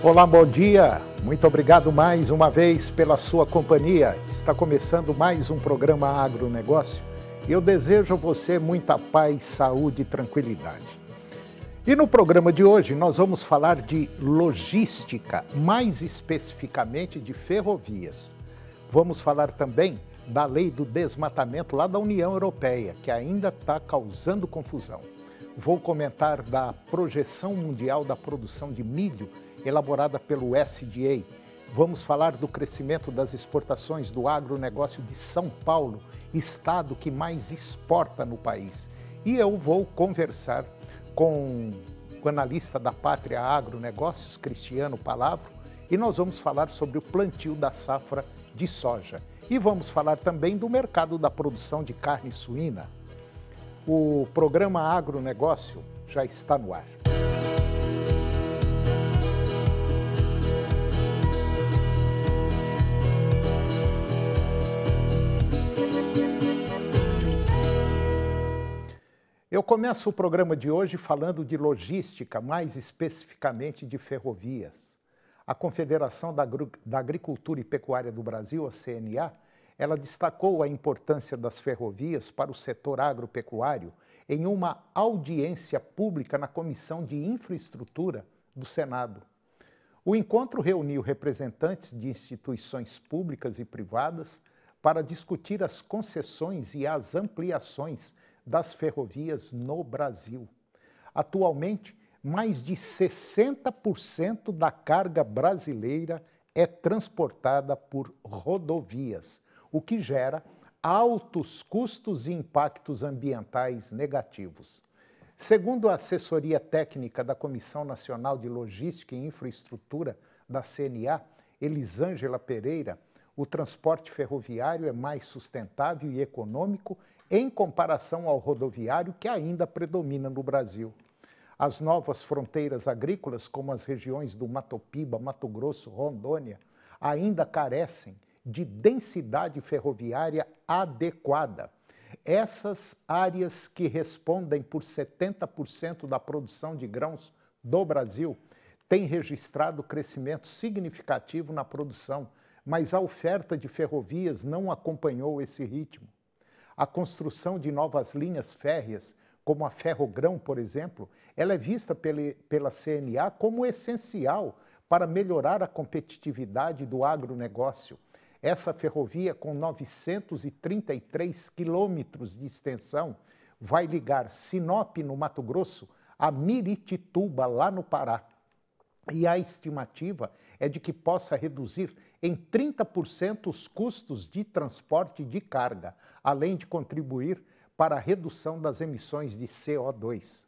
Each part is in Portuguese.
Olá, bom dia. Muito obrigado mais uma vez pela sua companhia. Está começando mais um programa Agronegócio. Eu desejo a você muita paz, saúde e tranquilidade. E no programa de hoje nós vamos falar de logística, mais especificamente de ferrovias. Vamos falar também da lei do desmatamento lá da União Europeia, que ainda está causando confusão. Vou comentar da projeção mundial da produção de milho elaborada pelo SDA. Vamos falar do crescimento das exportações do agronegócio de São Paulo, estado que mais exporta no país. E eu vou conversar com o analista da Pátria Agronegócios, Cristiano Palavro, e nós vamos falar sobre o plantio da safra de soja. E vamos falar também do mercado da produção de carne suína. O programa Agronegócio já está no ar. Eu começo o programa de hoje falando de logística, mais especificamente de ferrovias. A Confederação da, Agricultura e Pecuária do Brasil, a CNA, ela destacou a importância das ferrovias para o setor agropecuário em uma audiência pública na Comissão de Infraestrutura do Senado. O encontro reuniu representantes de instituições públicas e privadas para discutir as concessões e as ampliações das ferrovias no Brasil. Atualmente, mais de 60% da carga brasileira é transportada por rodovias, o que gera altos custos e impactos ambientais negativos. Segundo a assessoria técnica da Comissão Nacional de Logística e Infraestrutura da CNA, Elisângela Pereira, o transporte ferroviário é mais sustentável e econômico em comparação ao rodoviário que ainda predomina no Brasil. As novas fronteiras agrícolas, como as regiões do Mato Mato Grosso, Rondônia, ainda carecem de densidade ferroviária adequada. Essas áreas que respondem por 70% da produção de grãos do Brasil têm registrado crescimento significativo na produção, mas a oferta de ferrovias não acompanhou esse ritmo a construção de novas linhas férreas, como a Ferrogrão, por exemplo, ela é vista pela, pela CNA como essencial para melhorar a competitividade do agronegócio. Essa ferrovia, com 933 quilômetros de extensão, vai ligar Sinop, no Mato Grosso, a Miritituba, lá no Pará. E a estimativa é de que possa reduzir em 30% os custos de transporte de carga, além de contribuir para a redução das emissões de CO2.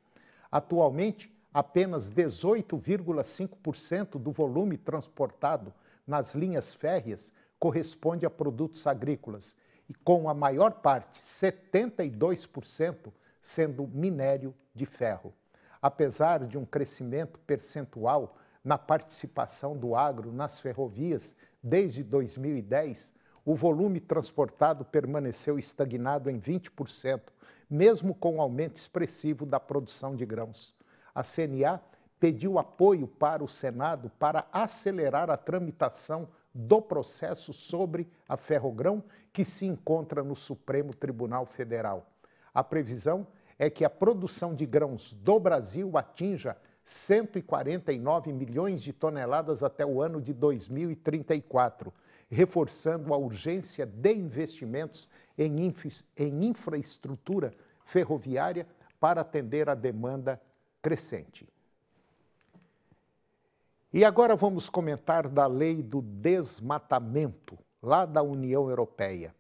Atualmente, apenas 18,5% do volume transportado nas linhas férreas corresponde a produtos agrícolas, e com a maior parte, 72%, sendo minério de ferro. Apesar de um crescimento percentual na participação do agro nas ferrovias Desde 2010, o volume transportado permaneceu estagnado em 20%, mesmo com o aumento expressivo da produção de grãos. A CNA pediu apoio para o Senado para acelerar a tramitação do processo sobre a Ferrogrão, que se encontra no Supremo Tribunal Federal. A previsão é que a produção de grãos do Brasil atinja 149 milhões de toneladas até o ano de 2034, reforçando a urgência de investimentos em, em infraestrutura ferroviária para atender a demanda crescente. E agora vamos comentar da lei do desmatamento, lá da União Europeia.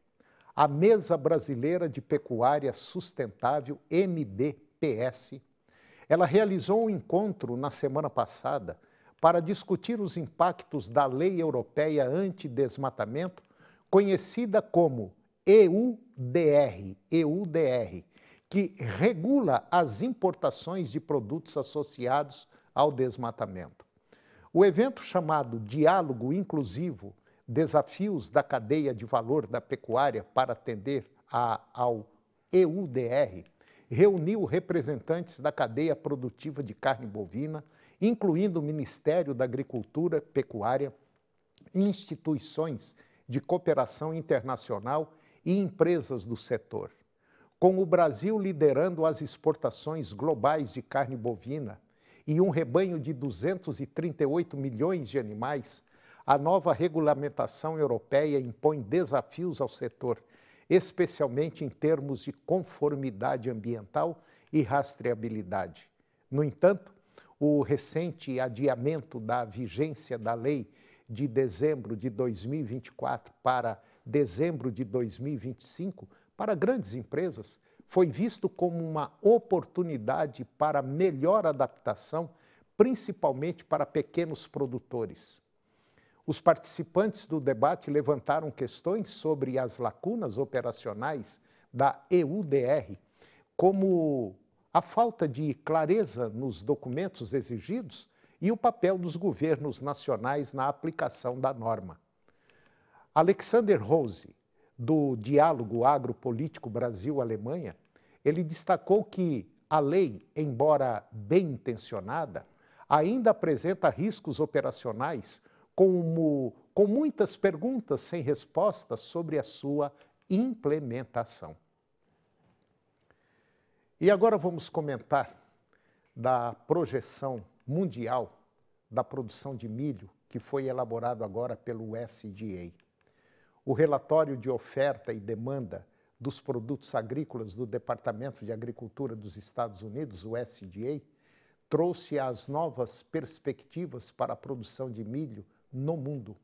A Mesa Brasileira de Pecuária Sustentável, MBPS, ela realizou um encontro na semana passada para discutir os impactos da Lei Europeia Antidesmatamento, conhecida como EUDR, EUDR, que regula as importações de produtos associados ao desmatamento. O evento chamado Diálogo Inclusivo Desafios da Cadeia de Valor da Pecuária para atender a, ao EUDR reuniu representantes da cadeia produtiva de carne bovina, incluindo o Ministério da Agricultura, Pecuária, instituições de cooperação internacional e empresas do setor. Com o Brasil liderando as exportações globais de carne bovina e um rebanho de 238 milhões de animais, a nova regulamentação europeia impõe desafios ao setor especialmente em termos de conformidade ambiental e rastreabilidade. No entanto, o recente adiamento da vigência da lei de dezembro de 2024 para dezembro de 2025 para grandes empresas foi visto como uma oportunidade para melhor adaptação, principalmente para pequenos produtores. Os participantes do debate levantaram questões sobre as lacunas operacionais da EUDR, como a falta de clareza nos documentos exigidos e o papel dos governos nacionais na aplicação da norma. Alexander Rose, do Diálogo Agropolítico Brasil-Alemanha, ele destacou que a lei, embora bem intencionada, ainda apresenta riscos operacionais como, com muitas perguntas sem resposta sobre a sua implementação. E agora vamos comentar da projeção mundial da produção de milho que foi elaborado agora pelo SDA. O relatório de oferta e demanda dos produtos agrícolas do Departamento de Agricultura dos Estados Unidos, o SDA, trouxe as novas perspectivas para a produção de milho no mundo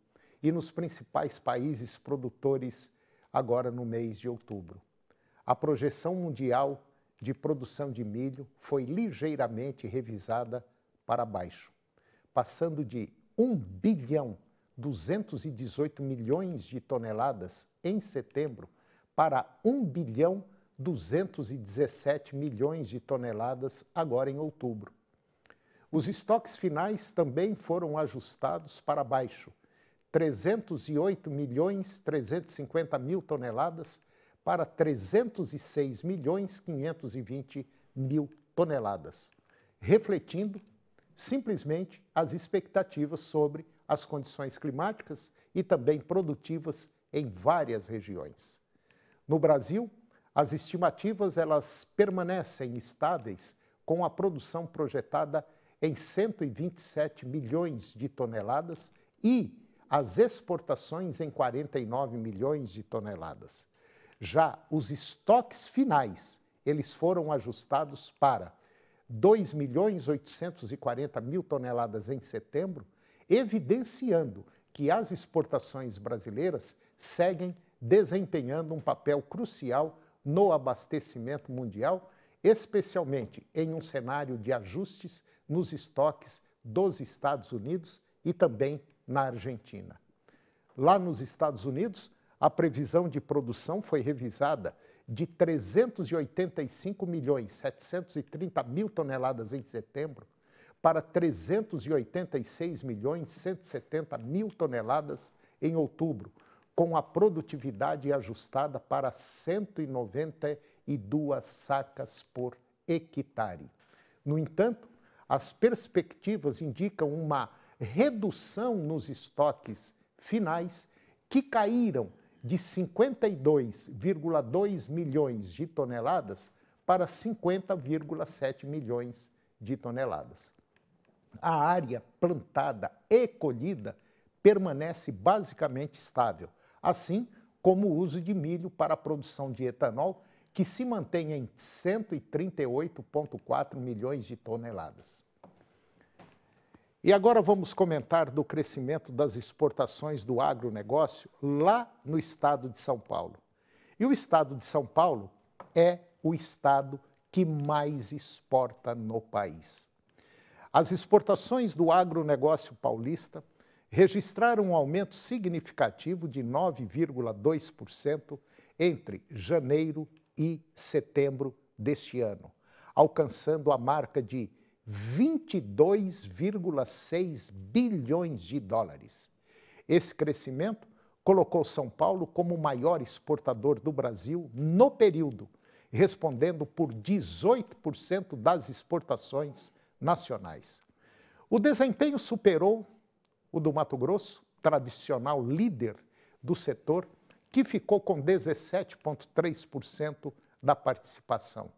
e nos principais países produtores agora no mês de outubro. A projeção mundial de produção de milho foi ligeiramente revisada para baixo, passando de 1 bilhão 218 milhões de toneladas em setembro para 1 bilhão 217 milhões de toneladas agora em outubro. Os estoques finais também foram ajustados para baixo, 308 milhões 350 mil toneladas para 306 milhões 520 mil toneladas, refletindo simplesmente as expectativas sobre as condições climáticas e também produtivas em várias regiões. No Brasil, as estimativas elas permanecem estáveis com a produção projetada em 127 milhões de toneladas e as exportações em 49 milhões de toneladas. Já os estoques finais, eles foram ajustados para 2 milhões 840 mil toneladas em setembro, evidenciando que as exportações brasileiras seguem desempenhando um papel crucial no abastecimento mundial, especialmente em um cenário de ajustes nos estoques dos Estados Unidos e também na Argentina. Lá nos Estados Unidos, a previsão de produção foi revisada de 385 milhões 730 mil toneladas em setembro para 386 milhões 170 mil toneladas em outubro, com a produtividade ajustada para 192 sacas por hectare. No entanto, as perspectivas indicam uma redução nos estoques finais, que caíram de 52,2 milhões de toneladas para 50,7 milhões de toneladas. A área plantada e colhida permanece basicamente estável, assim como o uso de milho para a produção de etanol, que se mantém em 138,4 milhões de toneladas. E agora vamos comentar do crescimento das exportações do agronegócio lá no estado de São Paulo. E o estado de São Paulo é o estado que mais exporta no país. As exportações do agronegócio paulista registraram um aumento significativo de 9,2% entre janeiro e setembro deste ano, alcançando a marca de 22,6 bilhões de dólares. Esse crescimento colocou São Paulo como o maior exportador do Brasil no período, respondendo por 18% das exportações nacionais. O desempenho superou o do Mato Grosso, tradicional líder do setor, que ficou com 17,3% da participação.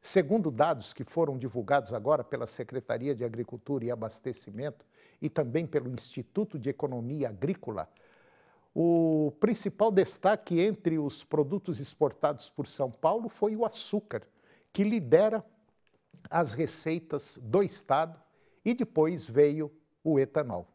Segundo dados que foram divulgados agora pela Secretaria de Agricultura e Abastecimento e também pelo Instituto de Economia Agrícola, o principal destaque entre os produtos exportados por São Paulo foi o açúcar, que lidera as receitas do Estado e depois veio o etanol.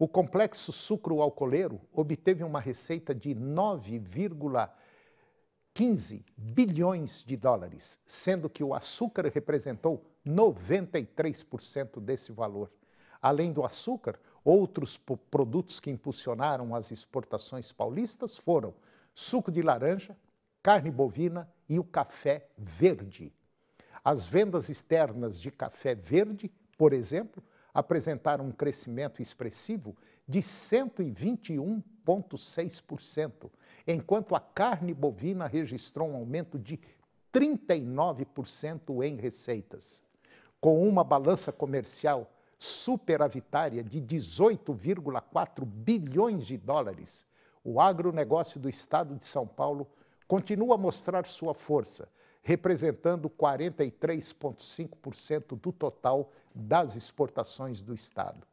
O complexo sucro-alcooleiro obteve uma receita de 9,15 bilhões de dólares, sendo que o açúcar representou 93% desse valor. Além do açúcar, outros produtos que impulsionaram as exportações paulistas foram suco de laranja, carne bovina e o café verde. As vendas externas de café verde, por exemplo, apresentaram um crescimento expressivo de 121,6%, enquanto a carne bovina registrou um aumento de 39% em receitas, com uma balança comercial superavitária de 18,4 bilhões de dólares. O agronegócio do estado de São Paulo continua a mostrar sua força, representando 43,5% do total das exportações do Estado.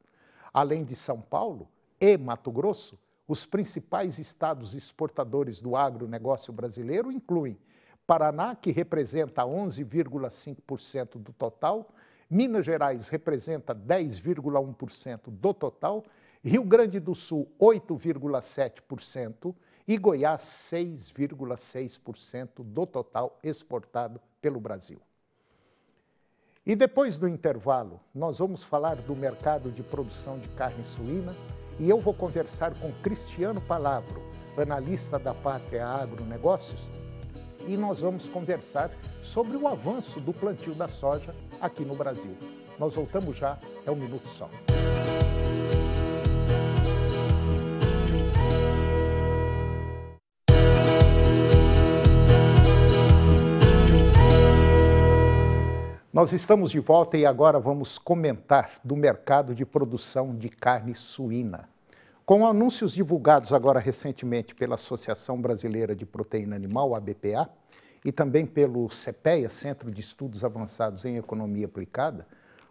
Além de São Paulo e Mato Grosso, os principais estados exportadores do agronegócio brasileiro incluem Paraná, que representa 11,5% do total, Minas Gerais representa 10,1% do total, Rio Grande do Sul 8,7% e Goiás 6,6% do total exportado pelo Brasil. E depois do intervalo, nós vamos falar do mercado de produção de carne suína e eu vou conversar com Cristiano Palavro, analista da Pátria Agronegócios, e nós vamos conversar sobre o avanço do plantio da soja aqui no Brasil. Nós voltamos já, é um minuto só. Nós estamos de volta e agora vamos comentar do mercado de produção de carne suína. Com anúncios divulgados agora recentemente pela Associação Brasileira de Proteína Animal, ABPA, e também pelo CEPEA, Centro de Estudos Avançados em Economia Aplicada,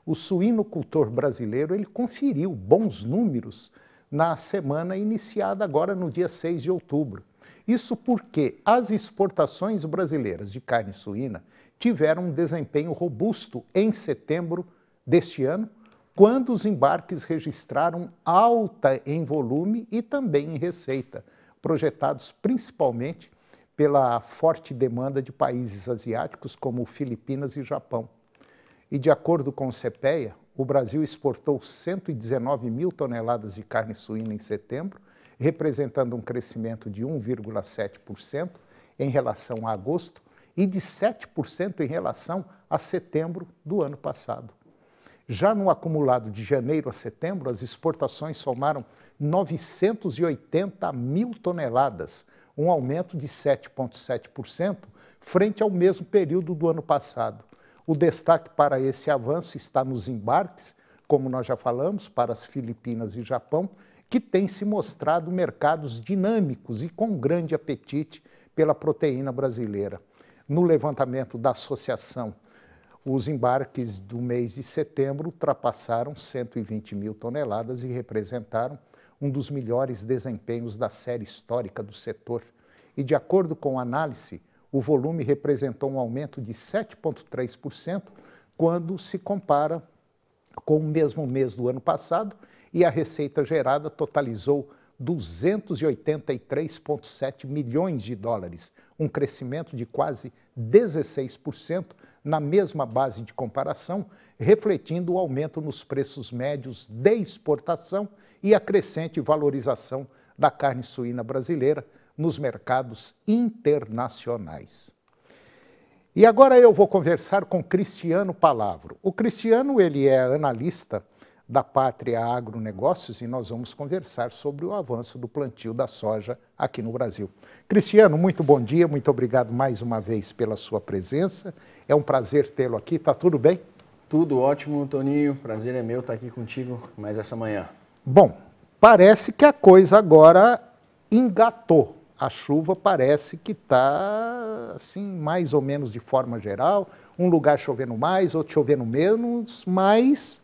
o suinocultor brasileiro ele conferiu bons números na semana iniciada agora no dia 6 de outubro. Isso porque as exportações brasileiras de carne suína tiveram um desempenho robusto em setembro deste ano, quando os embarques registraram alta em volume e também em receita, projetados principalmente pela forte demanda de países asiáticos como Filipinas e Japão. E de acordo com o CPEA, o Brasil exportou 119 mil toneladas de carne suína em setembro, representando um crescimento de 1,7% em relação a agosto e de 7% em relação a setembro do ano passado. Já no acumulado de janeiro a setembro, as exportações somaram 980 mil toneladas, um aumento de 7,7% frente ao mesmo período do ano passado. O destaque para esse avanço está nos embarques, como nós já falamos, para as Filipinas e Japão, que têm se mostrado mercados dinâmicos e com grande apetite pela proteína brasileira. No levantamento da associação, os embarques do mês de setembro ultrapassaram 120 mil toneladas e representaram um dos melhores desempenhos da série histórica do setor. E, de acordo com a análise, o volume representou um aumento de 7,3% quando se compara com o mesmo mês do ano passado e a receita gerada totalizou 283,7 milhões de dólares, um crescimento de quase 16% na mesma base de comparação, refletindo o aumento nos preços médios de exportação e a crescente valorização da carne suína brasileira nos mercados internacionais. E agora eu vou conversar com Cristiano Palavro. O Cristiano, ele é analista da Pátria Agronegócios e nós vamos conversar sobre o avanço do plantio da soja aqui no Brasil. Cristiano, muito bom dia, muito obrigado mais uma vez pela sua presença. É um prazer tê-lo aqui, tá tudo bem? Tudo ótimo, Toninho. Prazer é meu estar aqui contigo mais essa manhã. Bom, parece que a coisa agora engatou. A chuva parece que está, assim, mais ou menos de forma geral, um lugar chovendo mais, outro chovendo menos, mas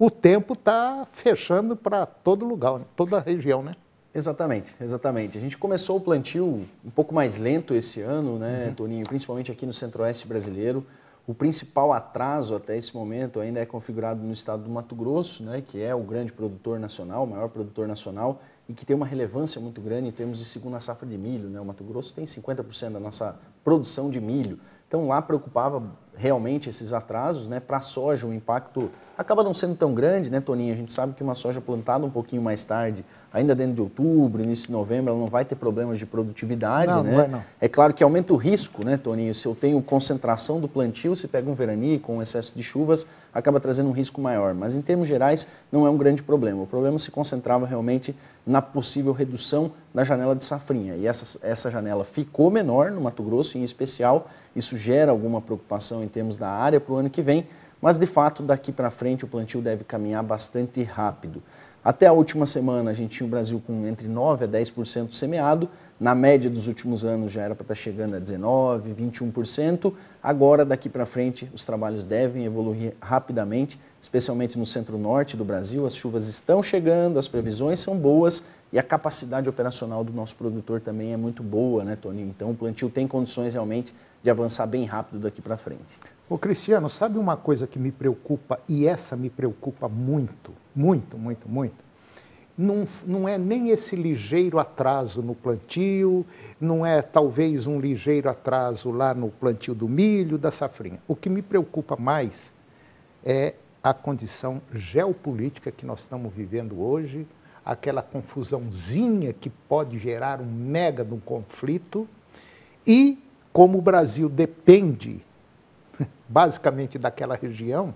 o tempo está fechando para todo lugar, né? toda a região, né? Exatamente, exatamente. A gente começou o plantio um pouco mais lento esse ano, né, uhum. Toninho? Principalmente aqui no centro-oeste brasileiro. O principal atraso até esse momento ainda é configurado no estado do Mato Grosso, né, que é o grande produtor nacional, o maior produtor nacional e que tem uma relevância muito grande em termos de segunda safra de milho. Né? O Mato Grosso tem 50% da nossa produção de milho. Então lá preocupava realmente esses atrasos. Né? Para a soja, o impacto acaba não sendo tão grande, né, Toninho? A gente sabe que uma soja plantada um pouquinho mais tarde, ainda dentro de outubro, início de novembro, ela não vai ter problemas de produtividade, não, né? Não é, não. É claro que aumenta o risco, né, Toninho? Se eu tenho concentração do plantio, se pega um veranico com um excesso de chuvas, acaba trazendo um risco maior. Mas em termos gerais, não é um grande problema. O problema se concentrava realmente na possível redução da janela de safrinha. E essa, essa janela ficou menor no Mato Grosso, em especial. Isso gera alguma preocupação em termos da área para o ano que vem mas, de fato, daqui para frente o plantio deve caminhar bastante rápido. Até a última semana, a gente tinha o Brasil com entre 9% a 10% semeado. Na média dos últimos anos já era para estar tá chegando a 19%, 21%. Agora, daqui para frente, os trabalhos devem evoluir rapidamente, especialmente no centro-norte do Brasil. As chuvas estão chegando, as previsões são boas e a capacidade operacional do nosso produtor também é muito boa, né, Toninho? Então, o plantio tem condições realmente de avançar bem rápido daqui para frente. Ô Cristiano, sabe uma coisa que me preocupa, e essa me preocupa muito, muito, muito, muito? Não, não, é nem esse ligeiro atraso no plantio, não é talvez um ligeiro atraso lá no plantio do milho, da safrinha. O que me preocupa mais é a condição geopolítica que nós estamos vivendo hoje, aquela confusãozinha que pode gerar um mega de conflito e como o Brasil depende basicamente daquela região,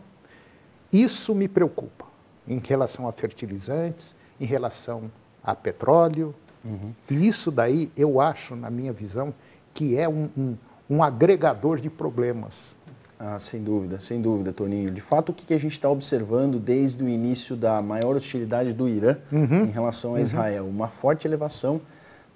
isso me preocupa em relação a fertilizantes, em relação a petróleo. Uhum. E isso daí, eu acho, na minha visão, que é um, um, um agregador de problemas. Ah, sem dúvida, sem dúvida, Toninho. De fato, o que a gente está observando desde o início da maior hostilidade do Irã uhum. em relação a uhum. Israel? Uhum. Uma forte elevação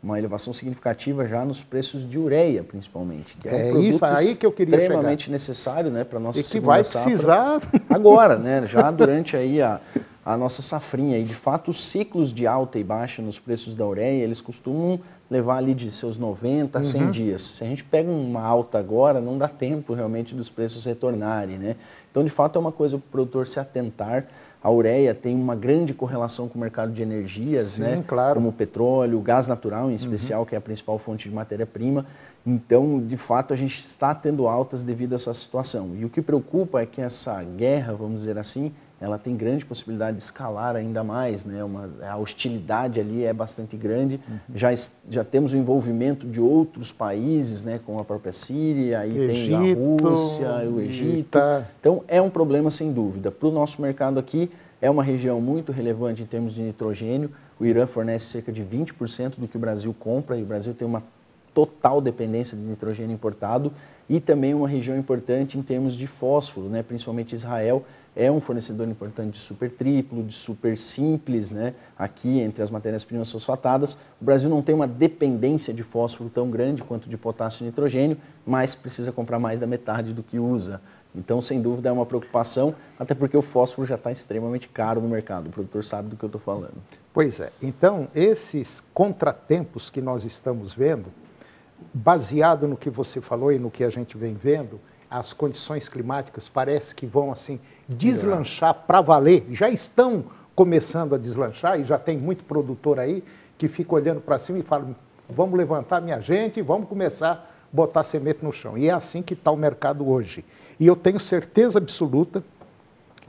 uma elevação significativa já nos preços de ureia, principalmente, que é, um é produto isso, aí que eu queria extremamente chegar. necessário né, para a nossa E que vai precisar... agora, né, já durante aí a, a nossa safrinha. E, de fato, os ciclos de alta e baixa nos preços da ureia, eles costumam levar ali de seus 90 a 100 uhum. dias. Se a gente pega uma alta agora, não dá tempo realmente dos preços retornarem, né? Então, de fato, é uma coisa para o produtor se atentar a ureia tem uma grande correlação com o mercado de energias, Sim, né? Claro. Como o petróleo, o gás natural em especial, uhum. que é a principal fonte de matéria-prima. Então, de fato, a gente está tendo altas devido a essa situação. E o que preocupa é que essa guerra, vamos dizer assim, ela tem grande possibilidade de escalar ainda mais, né? Uma, a hostilidade ali é bastante grande. Uhum. Já, já temos o envolvimento de outros países, né? Como a própria Síria, aí Egito, tem a Rússia, o Egito. Tá. Então é um problema sem dúvida. Para o nosso mercado aqui, é uma região muito relevante em termos de nitrogênio. O Irã fornece cerca de 20% do que o Brasil compra e o Brasil tem uma total dependência de nitrogênio importado e também uma região importante em termos de fósforo, né? principalmente Israel, é um fornecedor importante de super triplo, de super simples, né? aqui entre as matérias-primas fosfatadas. O Brasil não tem uma dependência de fósforo tão grande quanto de potássio e nitrogênio, mas precisa comprar mais da metade do que usa. Então, sem dúvida, é uma preocupação, até porque o fósforo já está extremamente caro no mercado. O produtor sabe do que eu estou falando. Pois é. Então, esses contratempos que nós estamos vendo, baseado no que você falou e no que a gente vem vendo, as condições climáticas parece que vão assim deslanchar para valer, já estão começando a deslanchar e já tem muito produtor aí que fica olhando para cima e fala: "Vamos levantar minha gente, vamos começar a botar semente no chão". E é assim que está o mercado hoje. E eu tenho certeza absoluta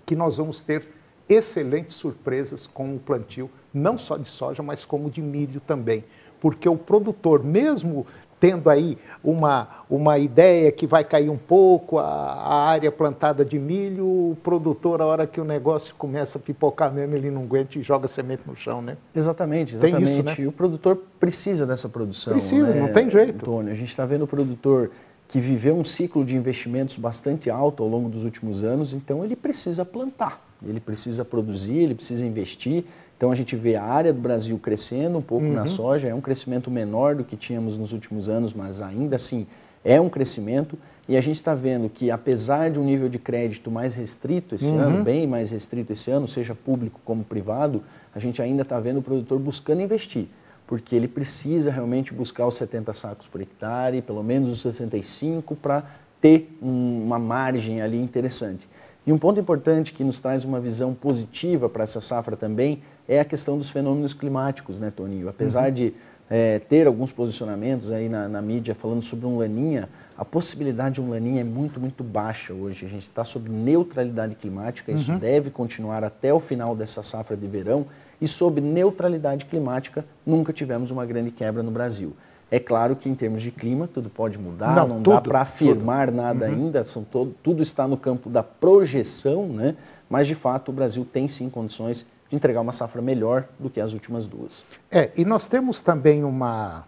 que nós vamos ter excelentes surpresas com o plantio, não só de soja, mas como de milho também. Porque o produtor, mesmo tendo aí uma, uma ideia que vai cair um pouco a, a, área plantada de milho, o produtor, a hora que o negócio começa a pipocar mesmo, ele não aguenta e joga semente no chão, né? Exatamente, exatamente. isso, né? E o produtor precisa dessa produção. Precisa, né, não tem jeito. Antônio, a gente está vendo o produtor que viveu um ciclo de investimentos bastante alto ao longo dos últimos anos, então ele precisa plantar, ele precisa produzir, ele precisa investir, então a gente vê a área do Brasil crescendo um pouco uhum. na soja, é um crescimento menor do que tínhamos nos últimos anos, mas ainda assim é um crescimento. E a gente está vendo que, apesar de um nível de crédito mais restrito esse uhum. ano, bem mais restrito esse ano, seja público como privado, a gente ainda está vendo o produtor buscando investir, porque ele precisa realmente buscar os 70 sacos por hectare, pelo menos os 65, para ter um, uma margem ali interessante. E um ponto importante que nos traz uma visão positiva para essa safra também é a questão dos fenômenos climáticos, né, Toninho? Apesar uhum. de é, ter alguns posicionamentos aí na, na, mídia falando sobre um laninha, a possibilidade de um laninha é muito, muito baixa hoje. A gente está sob neutralidade climática, isso uhum. deve continuar até o final dessa safra de verão. E sob neutralidade climática, nunca tivemos uma grande quebra no Brasil. É claro que em termos de clima tudo pode mudar, não, não tudo, dá para afirmar tudo. nada uhum. ainda, são todo, tudo está no campo da projeção, né? mas de fato o Brasil tem sim condições de entregar uma safra melhor do que as últimas duas. É, e nós temos também uma,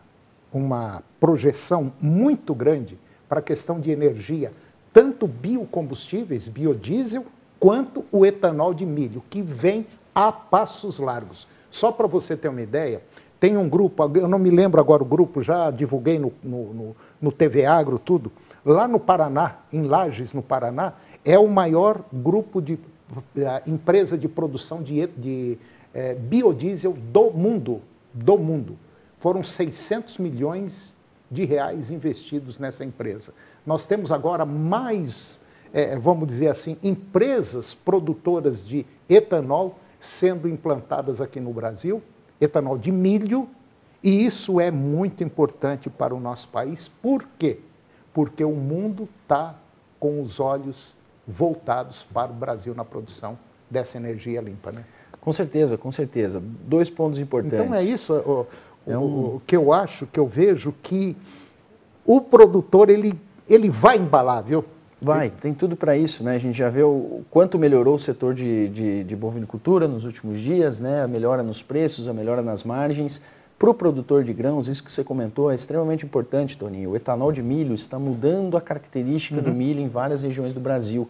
uma projeção muito grande para a questão de energia, tanto biocombustíveis, biodiesel, quanto o etanol de milho, que vem a passos largos. Só para você ter uma ideia, tem um grupo, eu não me lembro agora o grupo, já divulguei no, no, no, no TV Agro tudo, lá no Paraná, em Lages, no Paraná, é o maior grupo de a empresa de produção de, de é, biodiesel do mundo, do mundo. Foram 600 milhões de reais investidos nessa empresa. Nós temos agora mais, é, vamos dizer assim, empresas produtoras de etanol sendo implantadas aqui no Brasil, etanol de milho, e isso é muito importante para o nosso país. Por quê? Porque o mundo está com os olhos voltados para o Brasil na produção dessa energia limpa. Né? Com certeza, com certeza. Dois pontos importantes. Então é isso o, é um... o que eu acho, que eu vejo que o produtor ele, ele vai embalar, viu? Vai, tem tudo para isso, né? A gente já vê o quanto melhorou o setor de, de, de bovinicultura nos últimos dias, né? A melhora nos preços, a melhora nas margens. Para o produtor de grãos, isso que você comentou é extremamente importante, Toninho. O etanol de milho está mudando a característica uhum. do milho em várias regiões do Brasil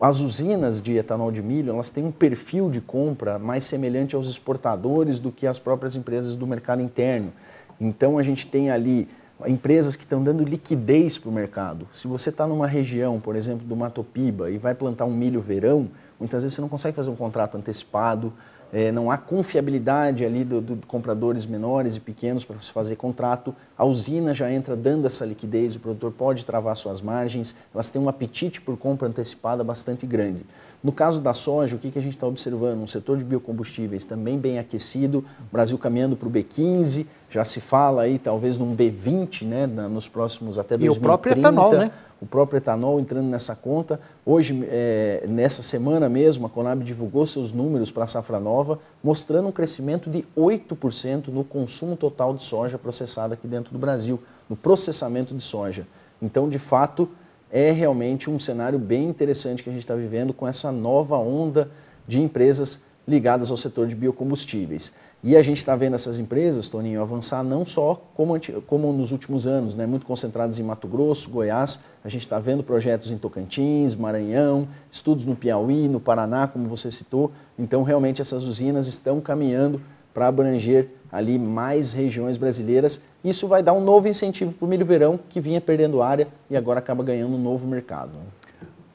as usinas de etanol de milho elas têm um perfil de compra mais semelhante aos exportadores do que as próprias empresas do mercado interno. Então a gente tem ali empresas que estão dando liquidez para o mercado. Se você está numa região, por exemplo, do Mato Piba e vai plantar um milho verão, muitas vezes você não consegue fazer um contrato antecipado, é, não há confiabilidade ali do, compradores menores e pequenos para se fazer contrato. A usina já entra dando essa liquidez, o produtor pode travar suas margens, elas têm um apetite por compra antecipada bastante grande. No caso da soja, o que, que a gente está observando? Um setor de biocombustíveis também bem aquecido, Brasil caminhando para o B15, já se fala aí talvez num B20 né, nos próximos até 2030. E o próprio etanol, né? o próprio etanol entrando nessa conta. Hoje, é, nessa semana mesmo, a Conab divulgou seus números para a safra nova, mostrando um crescimento de 8% no consumo total de soja processada aqui dentro do Brasil, no processamento de soja. Então, de fato, é realmente um cenário bem interessante que a gente está vivendo com essa nova onda de empresas ligadas ao setor de biocombustíveis. E a gente está vendo essas empresas, Toninho, avançar não só como, como nos últimos anos, né, muito concentradas em Mato Grosso, Goiás, a gente está vendo projetos em Tocantins, Maranhão, estudos no Piauí, no Paraná, como você citou. Então, realmente, essas usinas estão caminhando para abranger ali mais regiões brasileiras. Isso vai dar um novo incentivo para o milho verão, que vinha perdendo área e agora acaba ganhando um novo mercado.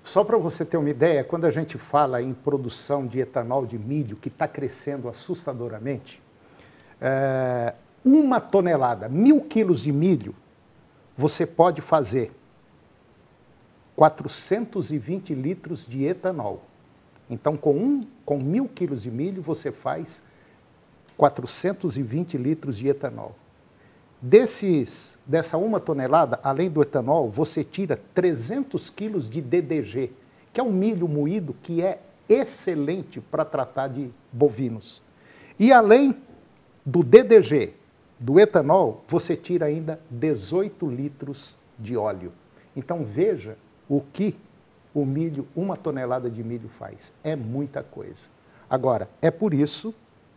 Só para você ter uma ideia, quando a gente fala em produção de etanol de milho, que está crescendo assustadoramente, é, uma tonelada, mil quilos de milho, você pode fazer 420 litros de etanol. Então, com, um, com mil quilos de milho, você faz 420 litros de etanol. Desses, dessa uma tonelada, além do etanol, você tira 300 quilos de DDG, que é um milho moído que é excelente para tratar de bovinos. E além do DDG, do etanol, você tira ainda 18 litros de óleo. Então veja o que o milho, uma tonelada de milho faz. É muita coisa. Agora, é por isso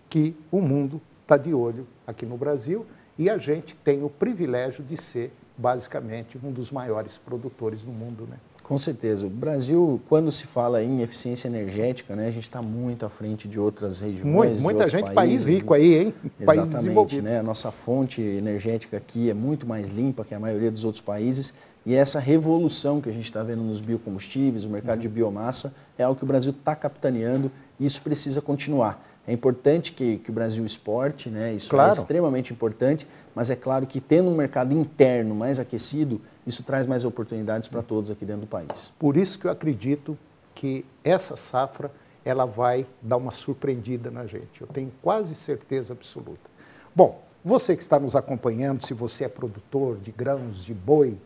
que o mundo está de olho aqui no Brasil e a gente tem o privilégio de ser basicamente um dos maiores produtores do mundo, né? Com certeza. O Brasil, quando se fala em eficiência energética, né, a gente está muito à frente de outras regiões. Muito, muita gente, países, país né? rico aí, hein? Exatamente. País Né? A nossa fonte energética aqui é muito mais limpa que a maioria dos outros países. E essa revolução que a gente está vendo nos biocombustíveis, o mercado uhum. de biomassa, é algo que o Brasil está capitaneando e isso precisa continuar. É importante que, que o Brasil exporte, né? isso é claro. é extremamente importante, mas é claro que tendo um mercado interno mais aquecido, isso traz mais oportunidades para todos aqui dentro do país. Por isso que eu acredito que essa safra ela vai dar uma surpreendida na gente. Eu tenho quase certeza absoluta. Bom, você que está nos acompanhando, se você é produtor de grãos, de boi,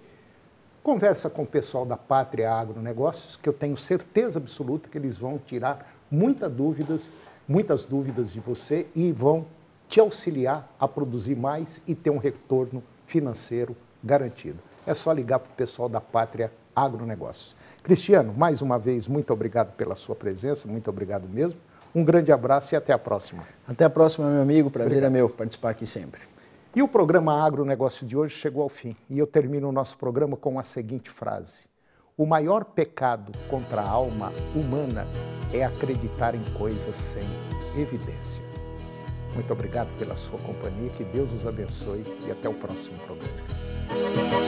conversa com o pessoal da Pátria Agronegócios, que eu tenho certeza absoluta que eles vão tirar muitas dúvidas muitas dúvidas de você e vão te auxiliar a produzir mais e ter um retorno financeiro garantido. É só ligar para o pessoal da Pátria Agronegócios. Cristiano, mais uma vez, muito obrigado pela sua presença, muito obrigado mesmo. Um grande abraço e até a próxima. Até a próxima, meu amigo. Prazer é obrigado. é meu participar aqui sempre. E o programa Agronegócio de hoje chegou ao fim. E eu termino o nosso programa com a seguinte frase: O maior pecado contra a alma humana é acreditar em coisas sem evidência. Muito obrigado pela sua companhia, que Deus os abençoe e até o próximo programa.